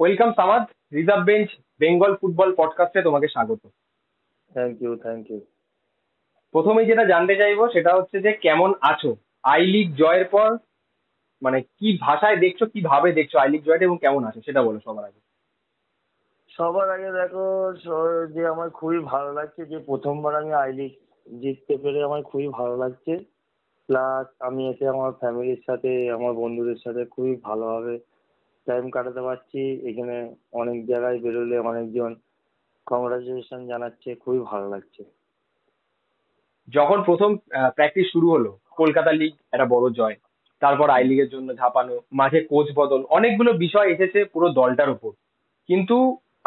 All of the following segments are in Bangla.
Welcome Samad reserve bench Bengal football পডকাস্টে তোমাকে স্বাগত থ্যাংক ইউ থ্যাংক ইউ প্রথমে যেটা জানতে চাইবো সেটা হচ্ছে যে কেমন আছো আই লিগ জয়ের পর মানে কি ভাষায় দেখছো কি ভাবে দেখছো আই লিগ জয়টা এবং কেমন আছো সেটা বলো সবার আগে সবার আগে দেখো যে আমার খুবই ভালো লাগছে যে প্রথমবার আমি আই লিগ জিততে পেরে আমার খুবই ভালো লাগছে প্লাস আমি এসে আমার ফ্যামিলির সাথে আমার বন্ধুদের সাথে খুবই ভালোভাবে টাইম কাটাতে পারছি এখানে অনেক জায়গায় বেরোলে অনেকজন কংগ্রাচুলেশন জানাচ্ছে খুবই ভালো লাগছে যখন প্রথম প্র্যাকটিস শুরু হলো কলকাতা লিগ একটা বড় জয় তারপর আই লিগের জন্য ঝাঁপানো মাঝে কোচ বদল অনেকগুলো বিষয় এসেছে পুরো দলটার উপর কিন্তু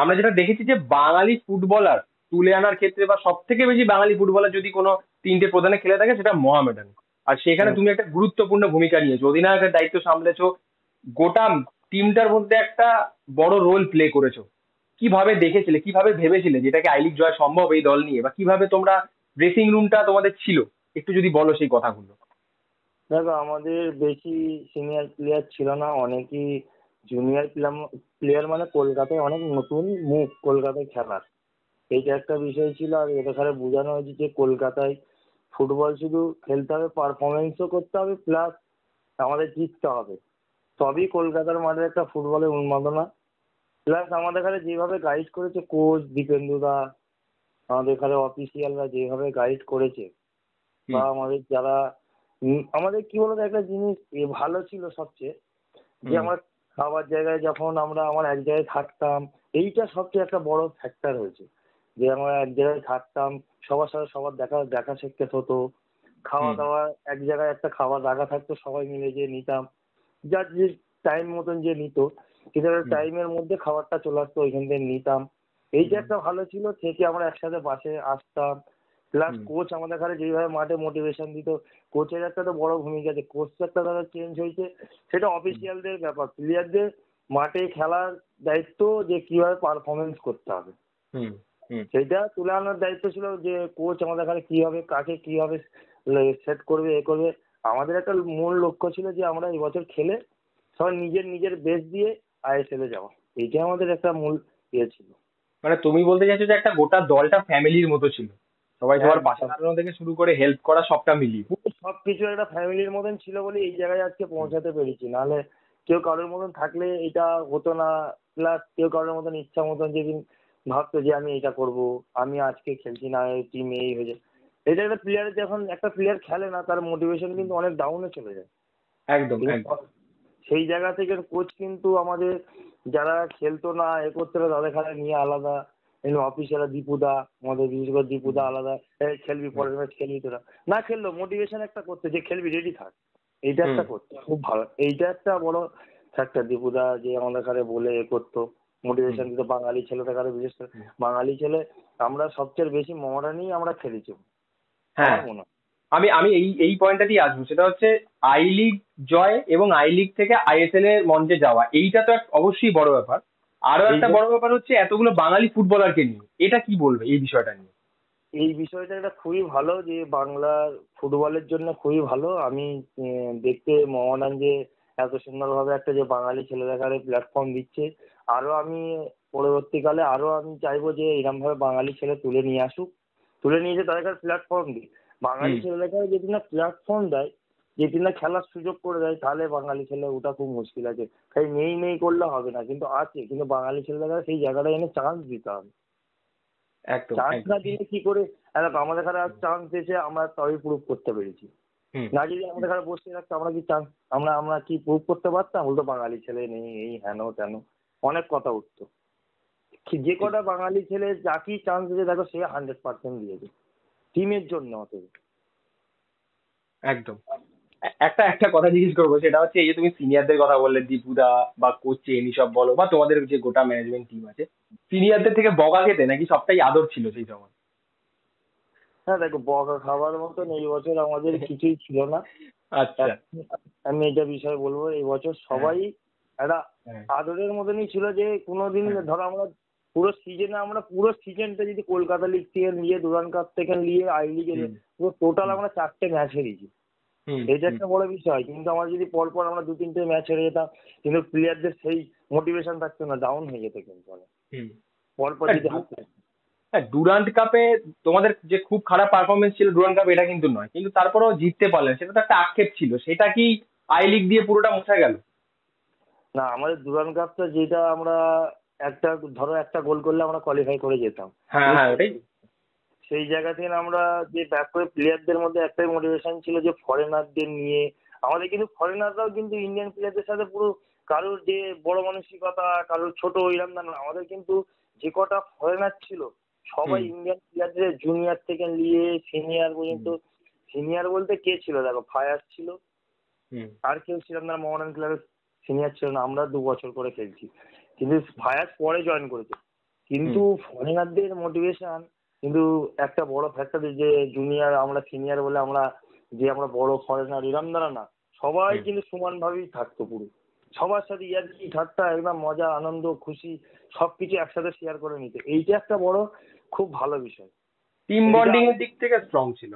আমরা যেটা দেখেছি যে বাঙালি ফুটবলার তুলে আনার ক্ষেত্রে বা সব থেকে বেশি বাঙালি ফুটবলার যদি কোনো তিনটে প্রধানে খেলে থাকে সেটা মোহামেডান আর সেখানে হ্যাঁ। তুমি একটা গুরুত্বপূর্ণ ভূমিকা নিয়েছো অধিনায়কের দায়িত্ব সামলেছো গোটা টিমটার মধ্যে একটা বড় রোল প্লে করেছো কিভাবে দেখেছিলে কিভাবে ভেবেছিলে যেটাকে আই লিগ জয় সম্ভব এই দল নিয়ে বা কিভাবে তোমরা ড্রেসিং রুমটা তোমাদের ছিল একটু যদি বলো সেই কথাগুলো দেখো আমাদের বেশি সিনিয়র প্লেয়ার ছিল না অনেকই জুনিয়র প্লেয়ার মানে কলকাতায় অনেক নতুন মুখ কলকাতায় খেলার এইটা একটা বিষয় ছিল আর এটা সারা বোঝানো হয়েছে যে কলকাতায় ফুটবল শুধু খেলতে হবে পারফরমেন্সও করতে হবে প্লাস আমাদের জিততে হবে সবই কলকাতার মাঠে একটা ফুটবলের উন্মাদনা প্লাস আমাদের এখানে যেভাবে গাইড করেছে কোচ দীপেন্দুদা আমাদের এখানে অফিসিয়ালরা যেভাবে গাইড করেছে বা আমাদের যারা আমাদের কি বলতো একটা জিনিস ভালো ছিল সবচেয়ে যে আমার খাবার জায়গায় যখন আমরা আমার এক জায়গায় থাকতাম এইটা সবচেয়ে একটা বড় ফ্যাক্টর হয়েছে যে আমরা এক জায়গায় থাকতাম সবার সাথে সবার দেখা দেখা সাক্ষাৎ হতো খাওয়া দাওয়া এক জায়গায় একটা খাবার রাখা থাকতো সবাই মিলে যে নিতাম যার যে টাইম মতন যে নিত কিন্তু একটা টাইমের মধ্যে খাবারটা চলে আসতো ওইখান থেকে নিতাম এই যে একটা ভালো ছিল থেকে আমরা একসাথে বাসে আসতাম প্লাস কোচ আমাদের ঘরে যেভাবে মাঠে মোটিভেশন দিত কোচের একটা তো বড় ভূমিকা আছে কোচটা একটা ধরো চেঞ্জ হয়েছে সেটা অফিসিয়ালদের ব্যাপার প্লেয়ারদের মাঠে খেলার দায়িত্ব যে কিভাবে পারফরমেন্স করতে হবে সেটা তুলে আনার দায়িত্ব ছিল যে কোচ আমাদের ঘরে কিভাবে কাকে কিভাবে সেট করবে এ করবে আমাদের একটা মূল লক্ষ্য ছিল যে আমরা এবছর খেলে সবাই নিজের নিজের বেশ দিয়ে আইএসএল এ যাওয়া এটা আমাদের একটা মূল ইয়ে ছিল মানে তুমি বলতে চাইছো যে একটা গোটা দলটা ফ্যামিলির মতো ছিল সবাই সবার হ্যাঁ। বাসা দাঁড়ানো থেকে শুরু করে হেল্প করা সবটা মিলিয়ে সবকিছু একটা ফ্যামিলির মতন ছিল বলে এই জায়গায় আজকে পৌঁছাতে পেরেছি নাহলে কেউ কারোর মতন থাকলে এটা হতো না প্লাস কেউ কারোর মতন ইচ্ছা মতন যেদিন ভাবতো যে আমি এটা করব আমি আজকে খেলছি না টিম এই হয়ে যায় এটা একটা প্লেয়ার যখন একটা প্লেয়ার খেলে না তার মোটিভেশন কিন্তু অনেক ডাউনে চলে যায় একদম সেই জায়গা থেকে কোচ কিন্তু আমাদের যারা খেলতো না এ করতো না তাদের খেলা নিয়ে আলাদা অফিসাররা দীপুদা আমাদের বিশেষ করে দীপুদা আলাদা খেলবি পরের ম্যাচ খেলবি তোরা না খেললো মোটিভেশন একটা করতে যে খেলবি রেডি থাক এইটা একটা করতো খুব ভালো এইটা একটা বড় ফ্যাক্টর দীপুদা যে আমাদের কাছে বলে এ করতো মোটিভেশন দিত বাঙালি ছেলেটা কারো বিশেষ করে বাঙালি ছেলে আমরা সবচেয়ে বেশি মহারানি আমরা খেলেছি হ্যাঁ আমি আমি এই এই পয়েন্টটাতেই আসবো সেটা হচ্ছে আই লিগ জয় এবং আই লিগ থেকে আইএসএল এর মঞ্চে যাওয়া এইটা তো অবশ্যই বড় ব্যাপার আরো একটা বড় ব্যাপার হচ্ছে এতগুলো বাঙালি ফুটবলারকে নিয়ে এটা কি বলবে এই বিষয়টা নিয়ে এই বিষয়টা এটা খুবই ভালো যে বাংলার ফুটবলের জন্য খুবই ভালো আমি দেখতে মোহনান যে এত সুন্দর ভাবে একটা যে বাঙালি ছেলে দেখার প্ল্যাটফর্ম দিচ্ছে আরো আমি পরবর্তীকালে আরো আমি চাইবো যে এরকম ভাবে বাঙালি ছেলে তুলে নিয়ে আসুক তুলে নিয়েছে তাদের কাছে প্ল্যাটফর্ম দিই বাঙালি ছেলেদেরকে যদি না প্ল্যাটফর্ম দেয় যদি না খেলার সুযোগ করে দেয় তাহলে বাঙালি ছেলে ওটা খুব মুশকিল আছে তাই নেই নেই করলে হবে না কিন্তু আছে কিন্তু বাঙালি ছেলেদের সেই জায়গাটা এনে চান্স দিতে হবে চান্স না দিলে কি করে আমাদের এখানে চান্স দিয়েছে আমরা তবে প্রুভ করতে পেরেছি না যদি আমাদের এখানে বসে রাখতো আমরা কি চান্স আমরা আমরা কি প্রুভ করতে পারতাম বলতো বাঙালি ছেলে নেই এই হেন তেন অনেক কথা উঠতো যে কটা বাঙালি ছেলে যাকেই চান্স দিয়েছে দেখো সে হান্ড্রেড পার্সেন্ট দিয়েছে টিমের জন্য অন্তত একদম একটা একটা কথা জিজ্ঞেস করবো সেটা হচ্ছে এই যে তুমি সিনিয়রদের কথা বললে দীপুদা বা কোচ চেন সব বলো বা তোমাদের যে গোটা ম্যানেজমেন্ট টিম আছে সিনিয়রদের থেকে বগা খেতে নাকি সবটাই আদর ছিল সেই সময় হ্যাঁ দেখো বকা খাবার মতন এই বছর আমাদের কিছুই ছিল না আচ্ছা আমি এটা বিষয়ে বলবো এই বছর সবাই হ্যাঁ। একটা হ্যাঁ। আদরের মতনই ছিল যে কোনোদিন হ্যাঁ। ধরো আমরা পুরো সিজনে আমরা পুরো সিজনটা যদি কলকাতা লিগ থেকে নিয়ে দুরান কাপ থেকে নিয়ে আই লিগে পুরো টোটাল আমরা চারটে ম্যাচ হেরেছি এটা একটা বড় বিষয় কিন্তু আমরা যদি পরপর আমরা দু তিনটে ম্যাচ হেরে যেতাম কিন্তু প্লেয়ারদের সেই মোটিভেশন থাকতো না ডাউন হয়ে যেত কিন্তু অনেক পরপর হ্যাঁ, যদি হ্যাঁ ডুরান্ট কাপে তোমাদের যে খুব খারাপ পারফরমেন্স ছিল ডুরান্ট কাপ এটা কিন্তু নয় কিন্তু তারপরেও জিততে পারলেন সেটা তো একটা আক্ষেপ ছিল সেটা কি আই লিগ দিয়ে পুরোটা মোছা গেল না আমাদের ডুরান্ট কাপটা যেটা আমরা একটা ধরো একটা গোল করলে আমরা কোয়ালিফাই করে যেতাম হ্যাঁ, হ্যাঁ, সেই জায়গা থেকে আমরা যে ব্যাক করে প্লেয়ারদের মধ্যে একটাই মোটিভেশন ছিল যে ফরেনারদের নিয়ে আমাদের কিন্তু ফরেনাররাও কিন্তু ইন্ডিয়ান প্লেয়ারদের সাথে পুরো কারোর যে বড় মানসিকতা কারোর ছোট ওইরাম না আমাদের কিন্তু যে কটা ফরেনার ছিল সবাই ইন্ডিয়ান প্লেয়ারদের জুনিয়র থেকে নিয়ে সিনিয়র পর্যন্ত সিনিয়র বলতে কে ছিল দেখো ফায়ার ছিল আর কেউ ছিলাম না মোহনান ক্লাবের সিনিয়র ছিল না আমরা দু বছর করে খেলছি কিন্তু ভায়াস পরে জয়েন করেছে কিন্তু ফরেনারদের মোটিভেশন কিন্তু একটা বড় ফ্যাক্টর যে জুনিয়র আমরা সিনিয়র বলে আমরা যে আমরা বড় ফরেনার এরম দ্বারা না সবাই কিন্তু সমানভাবেই থাকতো পুরো সবার সাথে ইয়ার্কি ঠাট্টা একদম মজা আনন্দ খুশি সবকিছু একসাথে শেয়ার করে নিতে এইটা একটা বড় খুব ভালো বিষয় টিম বন্ডিং এর দিক থেকে স্ট্রং ছিল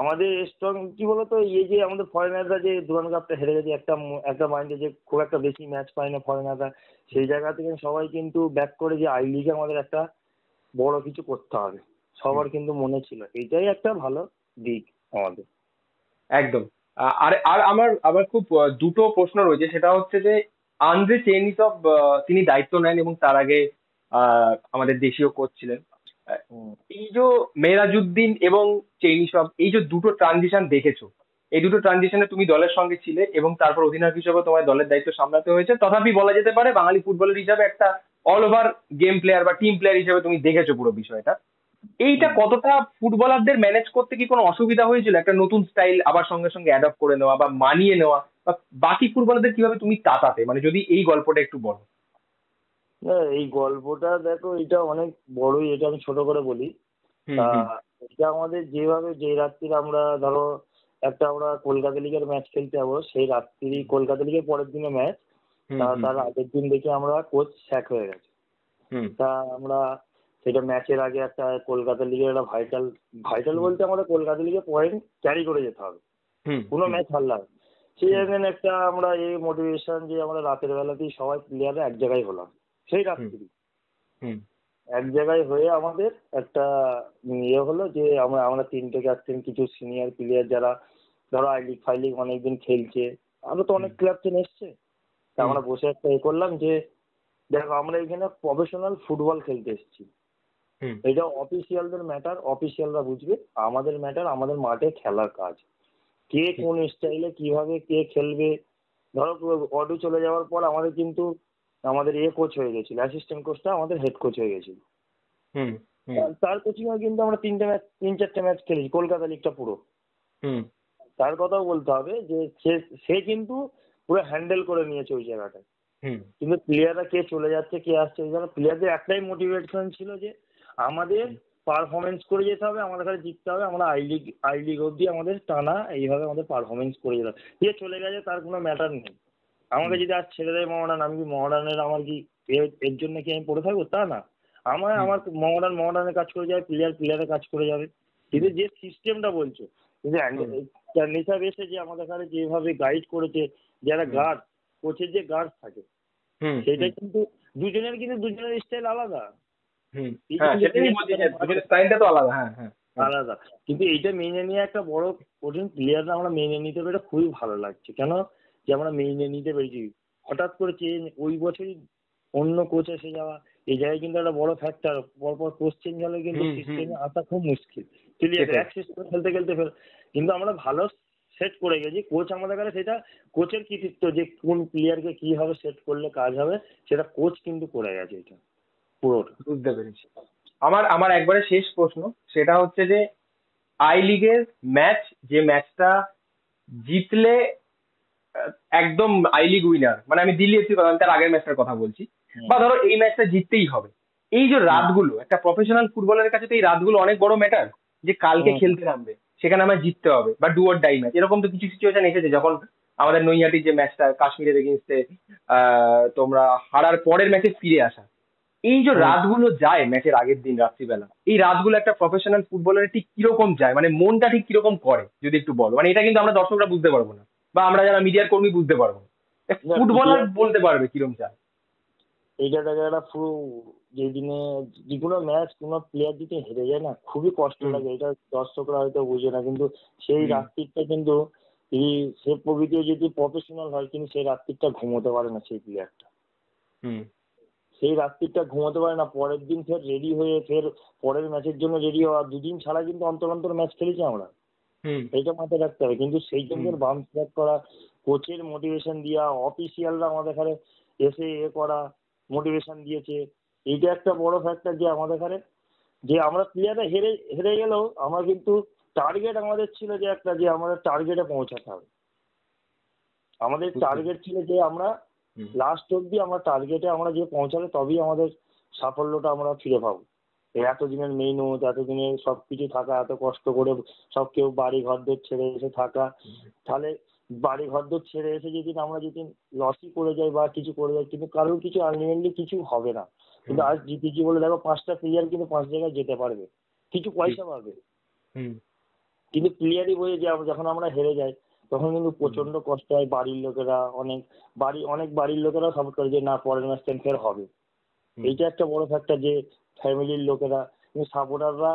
আমাদের স্ট্রং কি বলতো এই যে আমাদের ফরেনাররা যে দুরান কাপটা হেরে গেছে একটা একটা মাইন্ডে যে খুব একটা বেশি ম্যাচ পায় না ফরেনাররা সেই জায়গা থেকে সবাই কিন্তু ব্যাক করে যে আই লিগে আমাদের একটা বড় কিছু করতে হবে সবার কিন্তু মনে ছিল এটাই একটা ভালো দিক আমাদের একদম আর আর আমার আবার খুব দুটো প্রশ্ন রয়েছে সেটা হচ্ছে যে আন্দ্রে চেনিসব তিনি দায়িত্ব নেন এবং তার আগে আমাদের দেশীয় কোচ ছিলেন এই যে মেরাজুদ্দিন এবং চেইনি সব এই যে দুটো ট্রানজিশন দেখেছো এই দুটো ট্রানজিশনে তুমি দলের সঙ্গে ছিলে এবং তারপর অধিনায়ক হিসেবে তোমার দলের দায়িত্ব সামলাতে হয়েছে তথাপি বলা যেতে পারে বাঙালি ফুটবলের হিসাবে একটা অল ওভার গেম প্লেয়ার বা টিম প্লেয়ার হিসেবে তুমি দেখেছো পুরো বিষয়টা এইটা কতটা ফুটবলারদের ম্যানেজ করতে কি কোনো অসুবিধা হয়েছিল একটা নতুন স্টাইল আবার সঙ্গে সঙ্গে অ্যাডাপ্ট করে নেওয়া বা মানিয়ে নেওয়া বা বাকি ফুটবলারদের কিভাবে তুমি তাতাতে মানে যদি এই গল্পটা একটু বলো না এই গল্পটা দেখো এটা অনেক বড়ই এটা আমি ছোট করে বলি এটা আমাদের যেভাবে যে রাত্রির আমরা ধরো একটা আমরা কলকাতা লিগের ম্যাচ খেলতে যাবো সেই রাত্রি কলকাতা লিগের পরের দিনে ম্যাচ তার আগের দিন দেখে আমরা কোচ শেখ হয়ে গেছে তা আমরা সেটা ম্যাচের আগে একটা কলকাতা লিগের একটা ভাইটাল ভাইটাল বলতে আমাদের কলকাতা লিগে পয়েন্ট ক্যারি করে যেতে হবে কোনো ম্যাচ হারলাম সেই একটা আমরা এই মোটিভেশন যে আমরা রাতের বেলাতেই সবাই প্লেয়াররা এক জায়গায় হলাম সেই রাত্রি এক জায়গায় হয়ে আমাদের একটা ইয়ে হলো যে আমরা আমরা তিনটে চারজন কিছু সিনিয়র প্লেয়ার যারা ধরো আই লিগ ফাই লিগ অনেকদিন খেলছে আমরা তো অনেক ক্লাব টিম এসছে তা আমরা বসে একটা এ করলাম যে দেখো আমরা এখানে প্রফেশনাল ফুটবল খেলতে এসেছি এটা অফিসিয়ালদের ম্যাটার অফিসিয়ালরা বুঝবে আমাদের ম্যাটার আমাদের মাঠে খেলার কাজ কে কোন স্টাইলে কিভাবে কে খেলবে ধরো অটো চলে যাওয়ার পর আমাদের কিন্তু আমাদের এ কোচ হয়ে গেছিল অ্যাসিস্ট্যান্ট কোচটা আমাদের হেড কোচ হয়ে গেছিল তার কোচিং এ কিন্তু আমরা তিনটে ম্যাচ তিন চারটে ম্যাচ খেলেছি কলকাতা লিগটা পুরো তার কথাও বলতে হবে যে সে সে কিন্তু পুরো হ্যান্ডেল করে নিয়েছে ওই জায়গাটা কিন্তু প্লেয়াররা কে চলে যাচ্ছে কে আসছে ওই জন্য প্লেয়ারদের একটাই মোটিভেশন ছিল যে আমাদের পারফরমেন্স করে যেতে হবে আমাদের কাছে জিততে হবে আমরা আই লিগ আই লিগ অবধি আমাদের টানা এইভাবে আমাদের পারফরমেন্স করে যেতে হবে কে চলে গেছে তার কোনো ম্যাটার নেই আমাকে যদি আজ ছেড়ে দেয় মহারান আমি কি মহারানের আমার কি এর জন্য কি আমি পড়ে থাকবো তা না আমার আমার মহারান মহারানের কাজ করে যাবে প্লেয়ার প্লেয়ারের কাজ করে যাবে কিন্তু যে সিস্টেমটা বলছো নেশা বেসে যে আমাদের কাছে যেভাবে গাইড করেছে যারা গার্ড কোচের যে গার্ড থাকে সেটা কিন্তু দুজনের কিন্তু দুজনের স্টাইল আলাদা আলাদা কিন্তু এইটা মেনে নিয়ে একটা বড় কঠিন প্লেয়াররা আমরা মেনে নিতে পেরে খুবই ভালো লাগছে কেন যে আমরা মেনে নিতে পেরেছি হঠাৎ করে চেঞ্জ ওই বছরই অন্য কোচ এসে যাওয়া এই জায়গায় কিন্তু একটা বড় ফ্যাক্টর পরপর কোচ চেঞ্জ হলে কিন্তু সিস্টেমে আসা খুব মুশকিল এক সিস্টেমে খেলতে খেলতে ফেল কিন্তু আমরা ভালো সেট করে গেছি কোচ আমাদের কাছে সেটা কোচের কৃতিত্ব যে কোন প্লেয়ারকে কি হবে সেট করলে কাজ হবে সেটা কোচ কিন্তু করে গেছে এটা পুরোটা বুঝতে পেরেছি আমার আমার একবারে শেষ প্রশ্ন সেটা হচ্ছে যে আই লিগের ম্যাচ যে ম্যাচটা জিতলে একদম আই লিগ উইনার মানে আমি দিল্লি এসি কথা তার আগের ম্যাচটার কথা বলছি বা ধরো এই ম্যাচটা জিততেই হবে এই যে রাতগুলো একটা প্রফেশনাল ফুটবলের কাছে তো এই রাতগুলো অনেক বড় ম্যাটার যে কালকে খেলতে নামবে সেখানে আমার জিততে হবে বা ডুয়ার ডাই ম্যাচ এরকম তো কিছু সিচুয়েশন এসেছে যখন আমাদের নৈহাটির যে ম্যাচটা কাশ্মীরের এগেনস্টে তোমরা হারার পরের ম্যাচে ফিরে আসা এই যে রাতগুলো যায় ম্যাচের আগের দিন রাত্রিবেলা এই রাতগুলো একটা প্রফেশনাল ফুটবলের ঠিক কিরকম যায় মানে মনটা ঠিক কিরকম করে যদি একটু বলো মানে এটা কিন্তু আমরা দর্শকরা বুঝতে পারবো না বা আমরা যারা মিডিয়ার কর্মী বুঝতে পারবো ফুটবলার বলতে পারবে কিরম চাল এইটা দেখা একটা পুরো যেদিনে যেগুলো ম্যাচ কোনো প্লেয়ার যদি হেরে যায় না খুবই কষ্ট লাগে এটা দর্শকরা হয়তো বুঝে না কিন্তু সেই রাত্রিটা কিন্তু সে প্রকৃতি যদি প্রফেশনাল হয় কিন্তু সেই রাত্রিটা ঘুমোতে পারে না সেই প্লেয়ারটা সেই রাত্রিটা ঘুমোতে পারে না পরের দিন ফের রেডি হয়ে ফের পরের ম্যাচের জন্য রেডি হওয়া দুদিন ছাড়া কিন্তু অন্তর অন্তর ম্যাচ খেলেছি আমরা এটা মাথায় রাখতে হবে কিন্তু সেই জন্য বাউন্স ব্যাক করা কোচের মোটিভেশন দেওয়া অফিসিয়ালরা আমাদের এখানে এসে এ করা মোটিভেশন দিয়েছে এইটা একটা বড় ফ্যাক্টর যে আমাদের এখানে যে আমরা প্লেয়ারে হেরে হেরে গেলেও আমরা কিন্তু টার্গেট আমাদের ছিল যে একটা যে আমাদের টার্গেটে পৌঁছাতে হবে আমাদের টার্গেট ছিল যে আমরা লাস্ট অব্দি আমরা টার্গেটে আমরা যে পৌঁছালে তবেই আমাদের সাফল্যটা আমরা ফিরে পাবো এতদিনের মেহনত এতদিনের সবকিছু থাকা এত কষ্ট করে সব কেউ বাড়ি ঘরদোর ছেড়ে এসে থাকা তাহলে বাড়ি ঘরদোর ছেড়ে এসে যদি আমরা যদি লসই করে যাই বা কিছু করে যাই কিন্তু কারোর কিছু আলটিমেটলি কিছু হবে না কিন্তু আজ জিতেছি বলে দেখো পাঁচটা প্লেয়ার কিন্তু পাঁচ জায়গায় যেতে পারবে কিছু পয়সা পাবে কিন্তু প্লেয়ারই বোঝে যে যখন আমরা হেরে যাই তখন কিন্তু প্রচন্ড কষ্ট হয় বাড়ির লোকেরা অনেক বাড়ি অনেক বাড়ির লোকেরা সাপোর্ট করে যে না পরের ম্যাচটা ফের হবে এইটা একটা বড় ফ্যাক্টর যে ফ্যামিলির লোকেরা কিন্তু সাপোর্টাররা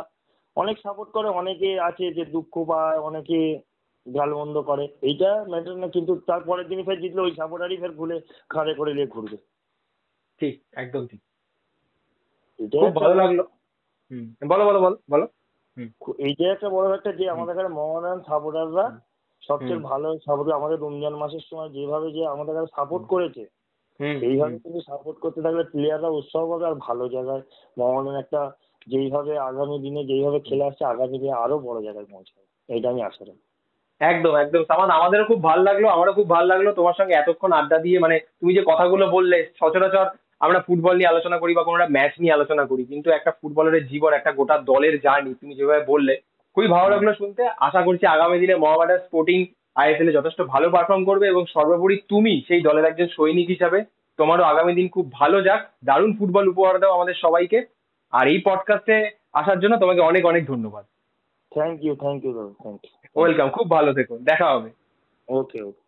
অনেক সাপোর্ট করে অনেকে আছে যে দুঃখ পায় অনেকে গালমন্দ করে এইটা ম্যাটার না কিন্তু তারপরের দিনই ফের জিতলে ওই সাপোর্টারই ফের ভুলে খাড়ে করে নিয়ে ঘুরবে ঠিক একদম ঠিক খুব ভালো লাগলো হুম বলো বলো বলো বলো এইটা একটা বড় একটা যে আমাদের এখানে মোহামেডান সাপোর্টাররা সবচেয়ে ভালো সাপোর্ট আমাদের রমজান মাসের সময় যেভাবে যে আমাদের সাপোর্ট করেছে এইভাবে তুমি সাপোর্ট করতে থাকলে প্লেয়াররা উৎসাহ পাবে আর ভালো জায়গায় মোহামেডান একটা যেইভাবে আগামী দিনে যেইভাবে খেলে আসছে আগামী দিনে আরো বড় জায়গায় পৌঁছাবে এটা আমি আশা রাখি একদম একদম সামান আমাদেরও খুব ভালো লাগলো আমারও খুব ভালো লাগলো তোমার সঙ্গে এতক্ষণ আড্ডা দিয়ে মানে তুমি যে কথাগুলো বললে সচরাচর আমরা ফুটবল নিয়ে আলোচনা করি বা কোনো একটা ম্যাচ নিয়ে আলোচনা করি কিন্তু একটা ফুটবলের জীবন একটা গোটা দলের জার্নি তুমি যেভাবে বললে খুবই ভালো লাগলো শুনতে আশা করছি আগামী দিনে মহাবাডার স্পোর্টিং আইএসএল এ যথেষ্ট ভালো পারফর্ম করবে এবং সর্বোপরি তুমি সেই দলের একজন সৈনিক হিসাবে তোমারও আগামী দিন খুব ভালো যাক দারুণ ফুটবল উপহার দাও আমাদের সবাইকে আর এই পডকাস্টে আসার জন্য তোমাকে অনেক অনেক ধন্যবাদ thank you thank you thank you welcome খুব ভালো থেকো দেখা হবে ওকে ওকে